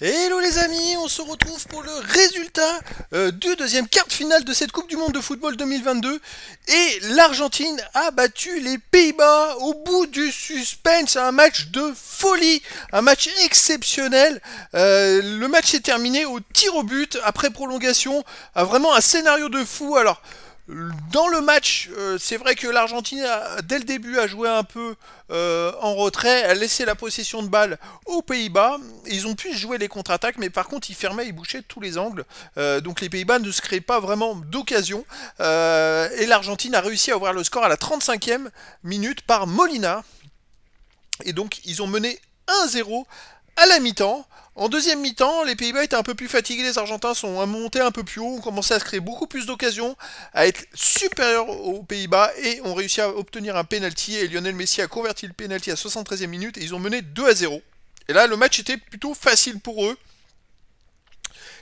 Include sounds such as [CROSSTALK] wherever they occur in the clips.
Hello les amis, on se retrouve pour le résultat euh, du deuxième quart de finale de cette Coupe du Monde de football 2022. Et l'Argentine a battu les Pays-Bas au bout du suspense. Un match de folie, un match exceptionnel. Euh, le match s'est terminé au tir au but après prolongation. Ah, vraiment un scénario de fou. Alors dans le match, euh, c'est vrai que l'Argentine, dès le début, a joué un peu euh, en retrait, a laissé la possession de balle aux Pays-Bas. Ils ont pu jouer les contre-attaques, mais par contre, ils fermaient, ils bouchaient tous les angles. Euh, donc les Pays-Bas ne se créaient pas vraiment d'occasion. et l'Argentine a réussi à ouvrir le score à la 35e minute par Molina. Et donc, ils ont mené 1-0 à la mi-temps. En deuxième mi-temps, les Pays-Bas étaient un peu plus fatigués, les Argentins sont montés un peu plus haut, ont commencé à se créer beaucoup plus d'occasions, à être supérieurs aux Pays-Bas et ont réussi à obtenir un pénalty. et Lionel Messi a converti le penalty à 73e minute et ils ont mené 2 à 0. Et là, le match était plutôt facile pour eux.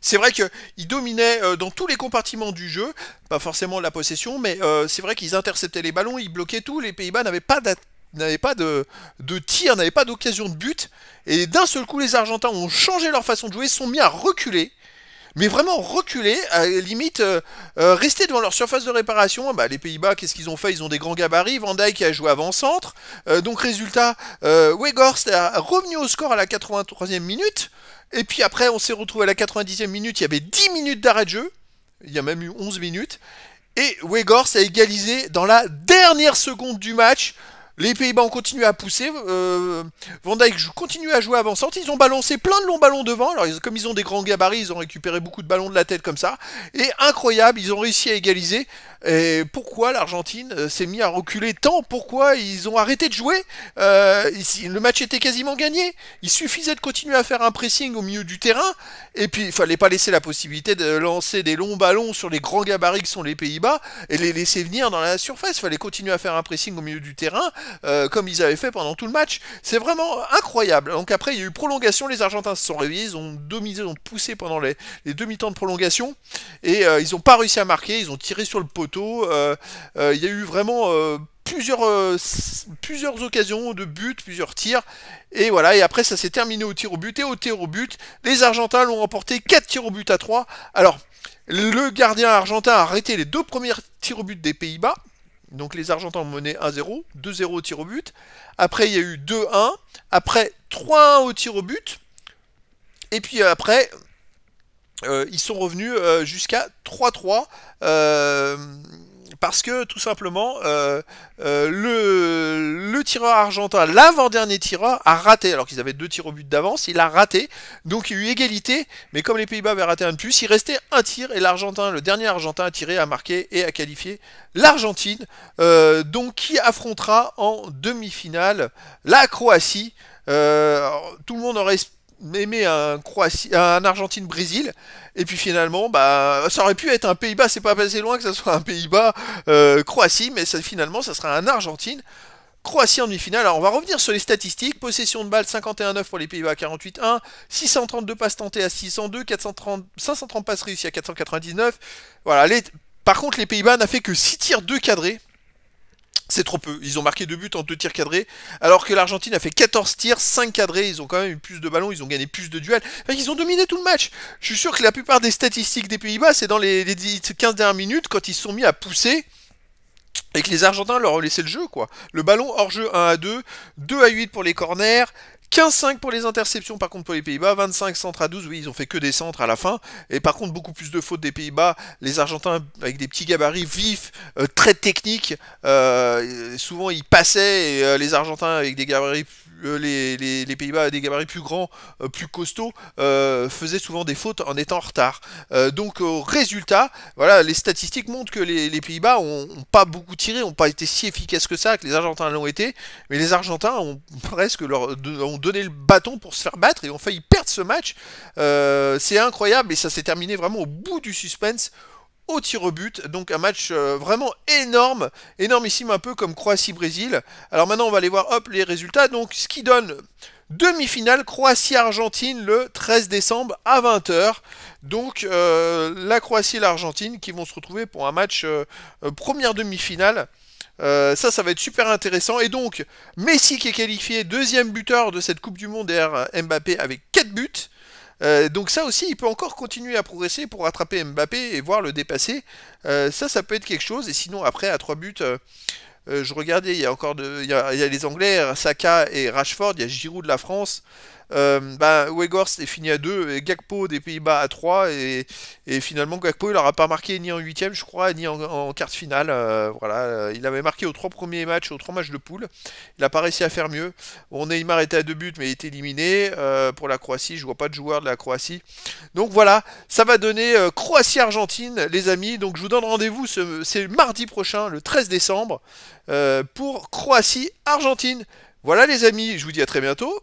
C'est vrai qu'ils dominaient euh, dans tous les compartiments du jeu, pas forcément la possession, mais euh, c'est vrai qu'ils interceptaient les ballons, ils bloquaient tout, les Pays-Bas n'avaient pas d'attaque n'avait pas de, tir, n'avait pas d'occasion de but. Et d'un seul coup, les Argentins ont changé leur façon de jouer, sont mis à reculer. Mais vraiment reculer, à limite euh, euh, rester devant leur surface de réparation. Ah bah, les Pays-Bas, qu'est-ce qu'ils ont fait Ils ont des grands gabarits. Van Dijk a joué avant-centre. Euh, donc résultat, Weghorst a revenu au score à la 83e minute. Et puis après, on s'est retrouvé à la 90e minute. Il y avait 10 minutes d'arrêt de jeu. Il y a même eu 11 minutes. Et Weghorst a égalisé dans la dernière seconde du match. Les Pays-Bas ont continué à pousser. Euh, Van continue à jouer avant sortie Ils ont balancé plein de longs ballons devant. Alors, comme ils ont des grands gabarits, ils ont récupéré beaucoup de ballons de la tête comme ça. Et incroyable, ils ont réussi à égaliser et pourquoi l'Argentine euh, s'est mis à reculer tant Pourquoi ils ont arrêté de jouer euh, Le match était quasiment gagné. Il suffisait de continuer à faire un pressing au milieu du terrain. Et puis, il fallait pas laisser la possibilité de lancer des longs ballons sur les grands gabarits que sont les Pays-Bas et les laisser venir dans la surface. Il fallait continuer à faire un pressing au milieu du terrain, euh, comme ils avaient fait pendant tout le match. C'est vraiment incroyable. Donc après, il y a eu prolongation. Les Argentins se sont réveillés. Ils ont dominé, ont poussé pendant les, demi-temps de prolongation. Et ils n'ont pas réussi à marquer. Ils ont tiré sur le poteau euh, euh, il y a eu vraiment euh, plusieurs, plusieurs occasions de but, plusieurs tirs. Et voilà, et après ça s'est terminé au tir au but et au tir au but. Les Argentins l'ont remporté 4 tirs au but à 3. Alors, le gardien argentin a arrêté les deux premiers tirs au but des Pays-Bas. Donc les Argentins ont mené 1-0, 2-0 au tir au but. Après, il y a eu 2-1. Après, 3-1 au tir au but. Et puis après, euh, ils sont revenus euh, jusqu'à 3-3 euh, parce que tout simplement le, le, tireur argentin, l'avant-dernier tireur, a raté. Alors qu'ils avaient deux tirs au but d'avance, il a raté. Donc il y a eu égalité, mais comme les Pays-Bas avaient raté un de plus, il restait un tir et l'Argentin, le dernier Argentin a tiré, a marqué et a qualifié l'Argentine. donc qui affrontera en demi-finale la Croatie. tout le monde aurait aimer un, Croatie, un Argentine-Brésil, et puis finalement, bah, ça aurait pu être un Pays-Bas, c'est pas assez loin que ça soit un Pays-Bas-Croatie, euh, mais ça, finalement, ça sera un Argentine. Croatie en demi-finale. Alors on va revenir sur les statistiques. Possession de balle 51-9 pour les Pays-Bas 48-1. 632 passes tentées à 602. 430, 530 passes réussies à 499. Voilà. Les, par contre, les Pays-Bas n'a fait que 6 tirs 2 cadrés. C'est trop peu. Ils ont marqué deux buts en deux tirs cadrés, alors que l'Argentine a fait 14 tirs, 5 cadrés. Ils ont quand même eu plus de ballons, ils ont gagné plus de duels. Enfin, ils ont dominé tout le match. Je suis sûr que la plupart des statistiques des Pays-Bas, c'est dans les, 15 dernières minutes quand ils se sont mis à pousser et que les Argentins leur ont laissé le jeu, quoi. Le ballon hors jeu 1 à 2, 2 à 8 pour les corners, 15-5 pour les interceptions par contre pour les Pays-Bas, 25 centres à 12, oui ils ont fait que des centres à la fin, et par contre beaucoup plus de fautes des Pays-Bas, les Argentins avec des petits gabarits vifs, euh, très techniques, euh, souvent ils passaient, et, euh, les Argentins avec des gabarits euh, les, Pays-Bas, des gabarits plus grands, euh, plus costauds, euh, faisaient souvent des fautes en étant en retard. donc au résultat, voilà, les statistiques montrent que les, Pays-Bas ont, pas beaucoup tiré, ont pas été si efficaces que ça, que les Argentins l'ont été, mais les Argentins ont [LAUGHS] presque leur, ont donné le bâton pour se faire battre et ont failli perdre ce match. c'est incroyable et ça s'est terminé vraiment au bout du suspense au tir au but. Donc un match euh, vraiment énorme, énormissime un peu comme Croatie-Brésil. Alors maintenant on va aller voir hop les résultats. Donc ce qui donne demi-finale Croatie-Argentine le 13 décembre à 20h. Donc euh, la Croatie et l'Argentine qui vont se retrouver pour un match euh, première demi-finale. ça, ça va être super intéressant. Et donc, Messi qui est qualifié deuxième buteur de cette Coupe du Monde derrière Mbappé avec 4 buts. Euh, donc ça aussi, il peut encore continuer à progresser pour rattraper Mbappé et voir le dépasser. Euh, ça, ça peut être quelque chose. Et sinon, après, à 3 buts, euh, je regardais, il y a encore de, il y a les Anglais, Saka et Rashford, il y a Giroud de la France euh, bah, est fini à 2, et Gakpo des Pays-Bas à 3, et, finalement Gakpo il n'aura pas marqué ni en huitième je crois, ni en, en quart de finale. Euh, voilà, euh, il avait marqué aux trois premiers matchs, aux trois matchs de poule, il n'a pas réussi à faire mieux. Bon, Neymar était à deux buts mais il est éliminé euh, pour la Croatie, je vois pas de joueur de la Croatie. Donc voilà, ça va donner Croatie-Argentine les amis, donc je vous donne rendez-vous, c'est mardi prochain, le 13 décembre, pour Croatie-Argentine. Voilà les amis, je vous dis à très bientôt